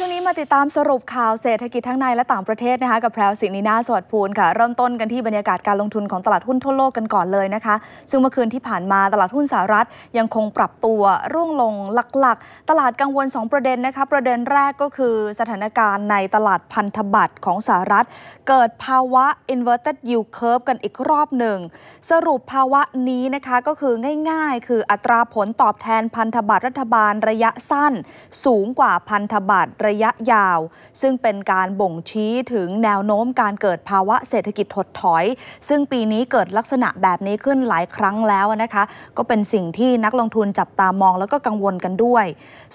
ช่วงนี้มาติดตามสรุปข่าวเศรษฐกิจทั้งในและต่างประเทศนะคะกับแพรวสินีนาสวัสดิ์ภูลค่ะเริ่มต้นกันที่บรรยากาศการลงทุนของตลาดหุ้นทั่วโลกกันก่อนเลยนะคะซึ่งเมื่อคืนที่ผ่านมาตลาดหุ้นสหรัฐ ยังคงปรับตัวร่วงลงหลักๆ ตลาดกังวล 2 ประเด็นนะคะประเด็นแรกก็คือ สถานการณ์ในตลาดพันธบัตรของสหรัฐ เกิดภาวะ inverted yield curve กันอีกรอบหนึ่งสรุปภาวะนี้นะคะก็คือง่ายๆ คืออัตราผลตอบแทนพันธบัตรรัฐบาลระยะสั้น สูงกว่าพันธบัตรระยะยาว ซึ่งเป็นการบ่งชี้ถึงแนวโน้มการเกิดภาวะเศรษฐกิจถดถอย ซึ่งปีนี้เกิดลักษณะแบบนี้ขึ้นหลายครั้งแล้วนะคะ ก็เป็นสิ่งที่นักลงทุนจับตามองแล้วก็กังวลกันด้วย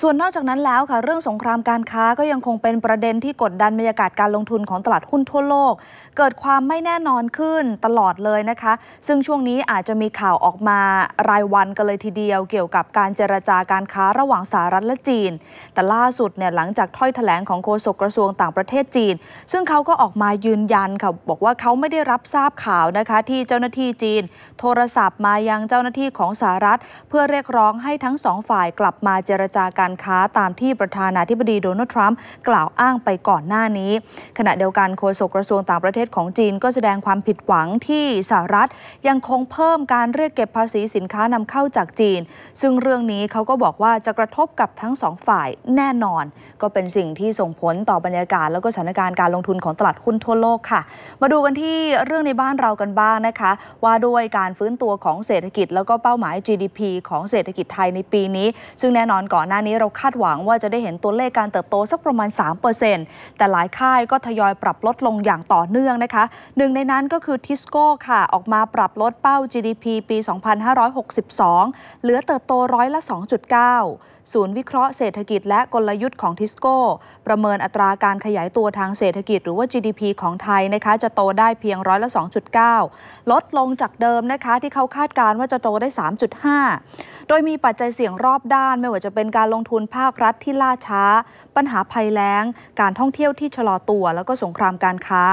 ส่วนนอกจากนั้นแล้วค่ะ เรื่องสงครามการค้าก็ยังคงเป็นประเด็นที่กดดันบรรยากาศการลงทุนของตลาดหุ้นทั่วโลก เกิดความไม่แน่นอนขึ้นตลอดเลยนะคะ ซึ่งช่วงนี้อาจจะมีข่าวออกมารายวันกันเลยทีเดียวเกี่ยวกับการเจรจาการค้าระหว่างสหรัฐและจีน แต่ล่าสุดเนี่ยหลังจากถ้อยถแถลงของโฆษกกระทรวงต่างประเทศจีน ซึ่งเขาก็ออกมายืนยันค่ะบอกว่าเขาไม่ได้รับทราบข่าวนะคะที่เจ้าหน้าที่จีน โทรศัพท์มายังเจ้าหน้าที่ของสหรัฐ เพื่อเรียกร้องให้ทั้งสองฝ่ายกลับมาเจรจาการค้าตามที่ประธานาธิบดีโดนัลด์ทรัมป์กล่าวอ้างไปก่อนหน้านี้ ขณะเดียวกันโฆษกกระทรวงต่างประเทศของจีน ก็แสดงความผิดหวังที่สหรัฐ ยังคงเพิ่มการเรียกเก็บภาษีสินค้านำเข้าจากจีน ซึ่งเรื่องนี้เขาก็บอกว่าจะกระทบกับทั้งสองฝ่ายแน่นอนก็เป็นเป็นสิ่งที่ส่งผลต่อบรรยากาศแล้วก็สถานการณ์การลงทุนของตลาดหุ้นทั่วโลกค่ะ มาดูกันที่เรื่องในบ้านเรากันบ้างนะคะ ว่าด้วยการฟื้นตัวของเศรษฐกิจแล้วก็เป้าหมาย GDP ของเศรษฐกิจไทยในปีนี้ ซึ่งแน่นอนก่อนหน้านี้เราคาดหวังว่าจะได้เห็นตัวเลขการเติบโตสักประมาณ 3%แต่หลายค่ายก็ทยอยปรับลดลงอย่างต่อเนื่องนะคะหนึ่งในนั้นก็คือทิสโก้ค่ะออกมาปรับลดเป้า GDP ปี 2562 เหลือเติบโตร้อยละ2.9ศูนย์วิเคราะห์เศรษฐกิจและกลยุทธ์ของทิสโก้ ประเมินอัตราการขยายตัวทางเศรษฐกิจหรือว่า GDP ของไทยนะคะ จะโตได้เพียงร้อยละ2.9 ลดลงจากเดิมนะคะที่เขาคาดการณ์ว่าจะโตได้ 3.5 โดยมีปัจจัยเสี่ยงรอบด้าน ไม่ว่าจะเป็นการลงทุนภาครัฐที่ล่าช้า ปัญหาภัยแล้ง การท่องเที่ยวที่ชะลอตัวแล้วก็สงครามการค้า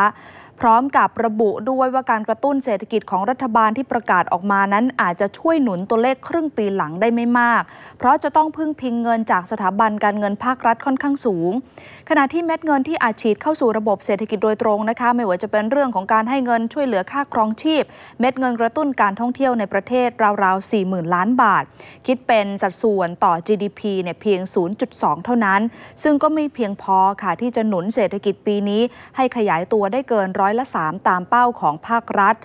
พร้อมกับระบุด้วยว่าการกระตุ้นเศรษฐกิจของรัฐบาลที่ประกาศออกมานั้น อาจจะช่วยหนุนตัวเลขครึ่งปีหลังได้ไม่มาก เพราะจะต้องพึ่งพิงเงินจากสถาบันการเงินภาครัฐค่อนข้างสูง ขณะที่เม็ดเงินที่อาจฉีดเข้าสู่ระบบเศรษฐกิจโดยตรงนะคะ ไม่ว่าจะเป็นเรื่องของการให้เงินช่วยเหลือค่าครองชีพ เม็ดเงินกระตุ้นการท่องเที่ยวในประเทศราวๆ4 0,000ล้านบาท คิดเป็นสัดส่วนต่อ GDP เนี่ยเพียง 0.2 เท่านั้น ซึ่งก็ไม่เพียงพอค่ะที่จะหนุนเศรษฐกิจปีนี้ให้ขยายตัวได้เกินร้อย้อยละ 3 ตามเป้าของภาครัฐ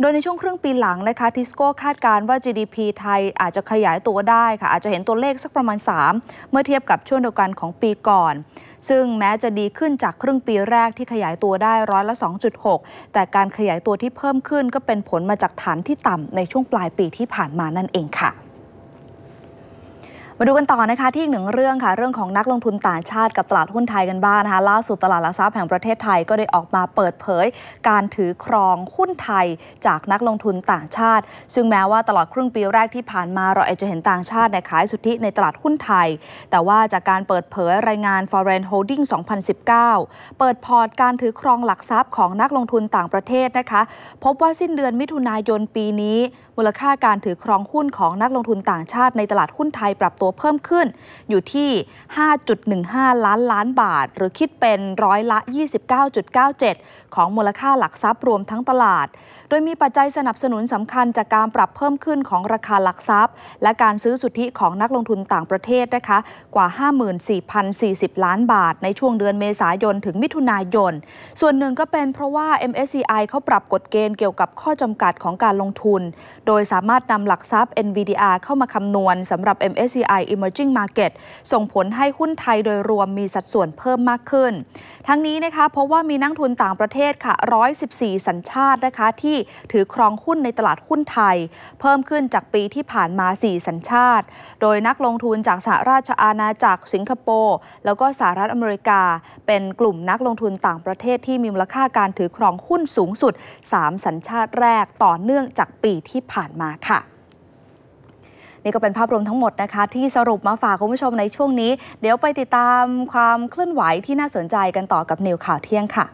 โดยในช่วงครึ่งปีหลังนะคะทิสโก้คาดการว่า GDP ไทยอาจจะขยายตัวได้ค่ะ อาจจะเห็นตัวเลขสักประมาณ 3 เมื่อเทียบกับช่วงเดียวกันของปีก่อน ซึ่งแม้จะดีขึ้นจากครึ่งปีแรกที่ขยายตัวได้ร้อยละ2.6 แต่การขยายตัวที่เพิ่มขึ้นก็เป็นผลมาจากฐานที่ต่ำในช่วงปลายปีที่ผ่านมานั่นเองค่ะมาดูกันต่อนะคะที่หนึ่งเรื่องค่ะเรื่องของนักลงทุนต่างชาติกับตลาดหุ้นไทยกันบ้างนะคะล่าสุดตลาดหลักทรัพย์แห่งประเทศไทยก็ได้ออกมาเปิดเผย การถือครองหุ้นไทยจากนักลงทุนต่างชาติ ซึ่งแม้ว่าตลอดครึ่งปีแรกที่ผ่านมาเราอาจจะเห็นต่างชาติขายสุทธิในตลาดหุ้นไทย แต่ว่าจากการเปิดเผยรายงาน Foreign Holding 2019 เปิดพอร์ตการถือครองหลักทรัพย์ของนักลงทุนต่างประเทศนะคะ พบว่าสิ้นเดือนมิถุนายนปีนี้มูลค่าการถือครองหุ้นของนักลงทุนต่างชาติในตลาดหุ้นไทยปรับตัวเพิ่มขึ้นอยู่ที่ 5.15 ล้านล้านบาท หรือคิดเป็นร้อยละ 29.97 ของมูลค่าหลักทรัพย์รวมทั้งตลาด โดยมีปัจจัยสนับสนุนสำคัญจากการปรับเพิ่มขึ้นของราคาหลักทรัพย์ และการซื้อสุทธิของนักลงทุนต่างประเทศนะคะ กว่า 54,040 ล้านบาท ในช่วงเดือนเมษายนถึงมิถุนายน ส่วนหนึ่งก็เป็นเพราะว่า MSCI เขาปรับกฎเกณฑ์เกี่ยวกับข้อจำกัดของการลงทุน โดยสามารถนำหลักทรัพย์ NVDR เข้ามาคำนวณสำหรับ MSCI m s i Emerging Market ส่งผลให้หุ้นไทยโดยรวมมีสัดส่วนเพิ่มมากขึ้น ทั้งนี้นะคะเพราะว่ามีนักทุนต่างประเทศค่ะ114 สัญชาตินะคะ ที่ถือครองหุ้นในตลาดหุ้นไทย เพิ่มขึ้นจากปีที่ผ่านมา 4 สัญชาติ โดยนักลงทุนจากสหราชอาณาจักรสิงคโปร์แล้วก็สหรัฐอเมริกาเป็นกลุ่มนักลงทุนต่างประเทศที่มีมูลค่าการถือครองหุ้นสูงสุด 3 สัญชาติแรกต่อเนื่องจากปีที่ผ่านมาค่ะนี่ก็เป็นภาพรวมทั้งหมดนะคะ ที่สรุปมาฝากคุณผู้ชมในช่วงนี้ เดี๋ยวไปติดตามความเคลื่อนไหวที่น่าสนใจกันต่อกับนิวข่าวเที่ยงค่ะ